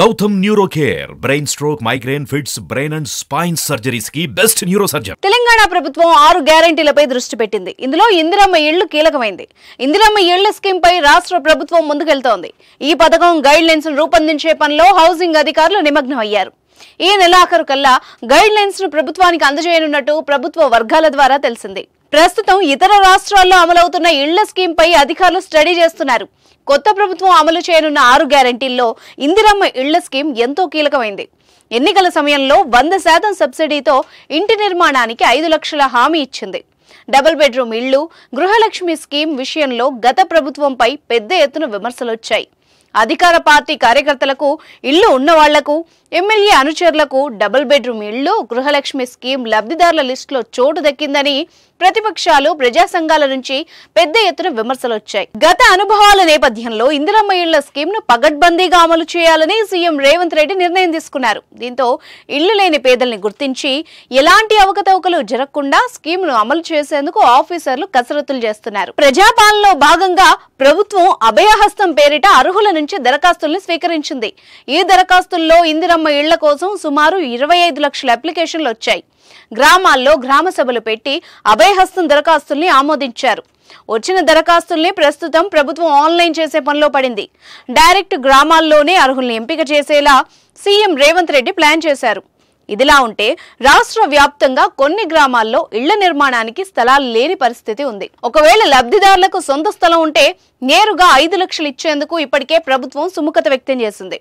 Gautam neuro care brain stroke migraine fits brain and spine surgeries కి best neuro surgeon Telangana ప్రభుత్వం ఆరు గ్యారంటీలపై దృష్టి పెట్టింది ఇందులో ఇందిరమ్మ ఇళ్లు కీలకమైంది ఇందిరమ్మ ఇళ్ల స్కీమ్ పై రాష్ట్ర ప్రభుత్వం ముందుకెళ్తోంది ఈ పథకం గైడ్ లైన్స్ రూపొందించే పనిలో హౌసింగ్ అధికారులు నిమగ్నం అయ్యారు ఈ నెలాఖరు కల్లా గైడ్ లైన్స్ ను ప్రభుత్వానికి అందజేయనున్నట్టు ప్రభుత్వ వర్గాల ద్వారా తెలిసింది ప్రస్తుతం ఇతర రాష్ట్రాల్లో అమలవుతున్న ఇళ్ల స్కీమ్పై అధికారులు స్టడీ చేస్తున్నారు కొత్త ప్రభుత్వం అమలు చేయనున్న ఆరు గ్యారంటీల్లో ఇందిరమ్మ ఇళ్ల స్కీమ్ ఎంతో కీలకమైంది ఎన్నికల సమయంలో వంద శాతం సబ్సిడీతో ఇంటి నిర్మాణానికి ఐదు లక్షల హామీ ఇచ్చింది డబుల్ బెడ్రూమ్ ఇళ్లు గృహలక్ష్మి స్కీమ్ విషయంలో గత ప్రభుత్వంపై పెద్ద ఎత్తున విమర్శలొచ్చాయి అధికార పార్టీ కార్యకర్తలకు ఇళ్లు ఉన్నవాళ్లకు ఎమ్మెల్యే అనుచరులకు డబుల్ బెడ్రూమ్ ఇళ్లు గృహలక్ష్మి స్కీమ్ లబ్ధిదారుల లిస్టులో చోటు దక్కిందని ప్రతిపక్షాలు ప్రజా సంఘాల నుంచి పెద్ద ఎత్తున విమర్శలు వచ్చాయి గత అనుభవాల నేపథ్యంలో ఇందిరమ్మ ఇళ్ల స్కీమ్ ను పగడ్బందీగా అమలు చేయాలని సీఎం రేవంత్ రెడ్డి నిర్ణయం తీసుకున్నారు దీంతో ఇళ్లు లేని పేదల్ని గుర్తించి ఎలాంటి అవకతవకలు జరగకుండా స్కీమ్ ను అమలు చేసేందుకు ఆఫీసర్లు కసరత్తులు చేస్తున్నారు ప్రజాపాలనలో భాగంగా ప్రభుత్వం అభయహస్తం పేరిట అర్హుల నుంచి దరఖాస్తుల్ని స్వీకరించింది ఈ దరఖాస్తుల్లో ఇందిరమ్మ ఇళ్ల కోసం సుమారు ఇరవై లక్షల అప్లికేషన్లు వచ్చాయి గ్రామాల్లో గ్రామ సభలు పెట్టి అభయహస్తం దరఖాస్తుల్ని ఆమోదించారు వచ్చిన దరఖాస్తుల్ని ప్రస్తుతం ప్రభుత్వం ఆన్లైన్ చేసే పనిలో పడింది డైరెక్ట్ గ్రామాల్లోనే అర్హుల్ని ఎంపిక చేసేలా సీఎం రేవంత్ రెడ్డి ప్లాన్ చేశారు ఇదిలా ఉంటే రాష్ట్ర వ్యాప్తంగా కొన్ని గ్రామాల్లో ఇళ్ల నిర్మాణానికి స్థలాలు లేని పరిస్థితి ఉంది ఒకవేళ లబ్ధిదారులకు సొంత స్థలం ఉంటే నేరుగా ఐదు లక్షలు ఇచ్చేందుకు ఇప్పటికే ప్రభుత్వం సుముఖత వ్యక్తం చేసింది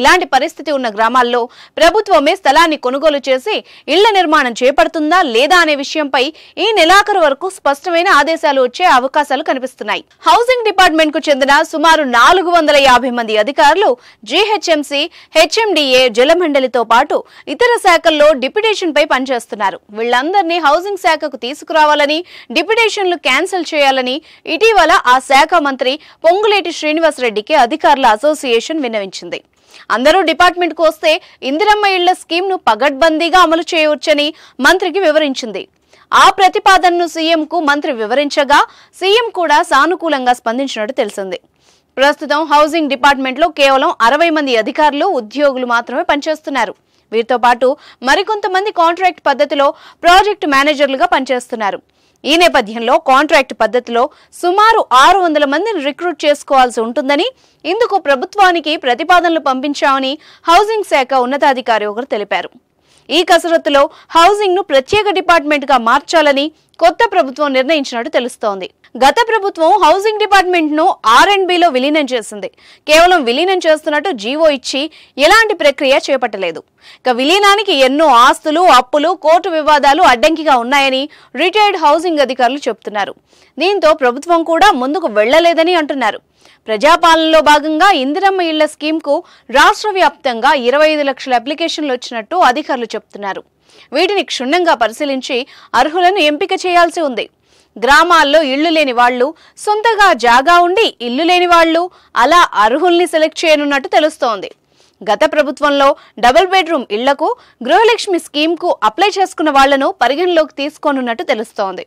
ఇలాంటి పరిస్థితి ఉన్న గ్రామాల్లో ప్రభుత్వమే స్థలాన్ని కొనుగోలు చేసి ఇళ్ల నిర్మాణం చేపడుతుందా లేదా అనే విషయంపై ఈ నెలాఖరు వరకు స్పష్టమైన ఆదేశాలు వచ్చే అవకాశాలు కనిపిస్తున్నాయి హౌసింగ్ డిపార్ట్మెంట్ కు చెందిన సుమారు నాలుగు వందల యాభై మంది అధికారులు జీహెచ్ఎంసీ హెచ్ఎండిఏ జలమండలితో పాటు ఇతర శాఖల్లో డిప్యుటేషన్ పై పనిచేస్తున్నారు వీళ్లందరినీ హౌసింగ్ శాఖకు తీసుకురావాలని డిప్యుటేషన్లు క్యాన్సిల్ చేయాలని ఇటీవల ఆ శాఖ మంత్రి పొంగులేటి శ్రీనివాసరెడ్డికి అధికారుల అసోసియేషన్ విన్నవించింది అందరూ డిపార్ట్మెంట్కు వస్తే ఇందిరమ్మ ఇళ్ల స్కీమ్ను పగడ్బందీగా అమలు చేయవచ్చని మంత్రికి వివరించింది ఆ ప్రతిపాదనను సీఎంకు మంత్రి వివరించగా సీఎం కూడా సానుకూలంగా స్పందించినట్టు తెలిసింది ప్రస్తుతం హౌసింగ్ డిపార్ట్మెంట్లో కేవలం అరవై మంది అధికారులు ఉద్యోగులు మాత్రమే పనిచేస్తున్నారు వీరితో పాటు మరికొంతమంది కాంట్రాక్ట్ పద్ధతిలో ప్రాజెక్టు మేనేజర్లుగా పనిచేస్తున్నారు ఈ నేపథ్యంలో కాంట్రాక్ట్ పద్ధతిలో సుమారు ఆరు వందల మందిని రిక్రూట్ చేసుకోవాల్సి ఉంటుందని ఇందుకు ప్రభుత్వానికి ప్రతిపాదనలు పంపించామని హౌసింగ్ శాఖ ఉన్నతాధికారి ఒకరు తెలిపారు ఈ కసరత్తులో హౌసింగ్ ను ప్రత్యేక డిపార్ట్మెంట్ గా మార్చాలని కొత్త ప్రభుత్వం నిర్ణయించినట్టు తెలుస్తోంది గత ప్రభుత్వం హౌసింగ్ డిపార్ట్మెంట్ ను ఆర్ అండ్ బిలో విలీనం చేసింది కేవలం విలీనం చేస్తున్నట్టు జీవో ఇచ్చి ఎలాంటి ప్రక్రియ చేపట్టలేదు ఇక విలీనానికి ఎన్నో ఆస్తులు అప్పులు కోర్టు వివాదాలు అడ్డంకిగా ఉన్నాయని రిటైర్డ్ హౌసింగ్ అధికారులు చెబుతున్నారు దీంతో ప్రభుత్వం కూడా ముందుకు వెళ్లలేదని అంటున్నారు ప్రజాపాలనలో భాగంగా ఇందిరమ్మ ఇళ్ల స్కీమ్కు రాష్ట్ర వ్యాప్తంగా ఇరవై ఐదు లక్షల అప్లికేషన్లు వచ్చినట్టు అధికారులు చెబుతున్నారు వీటిని క్షుణ్ణంగా పరిశీలించి అర్హులను ఎంపిక చేయాల్సి ఉంది గ్రామాల్లో ఇళ్లు లేని వాళ్ళు సొంతగా జాగా ఉండి ఇల్లు లేని వాళ్ళు అలా అర్హుల్ని సెలెక్ట్ చేయనున్నట్టు తెలుస్తోంది గత ప్రభుత్వంలో డబుల్ బెడ్రూమ్ ఇళ్లకు గృహలక్ష్మి స్కీమ్కు అప్లై చేసుకున్న వాళ్లను పరిగణలోకి తీసుకోనున్నట్టు తెలుస్తోంది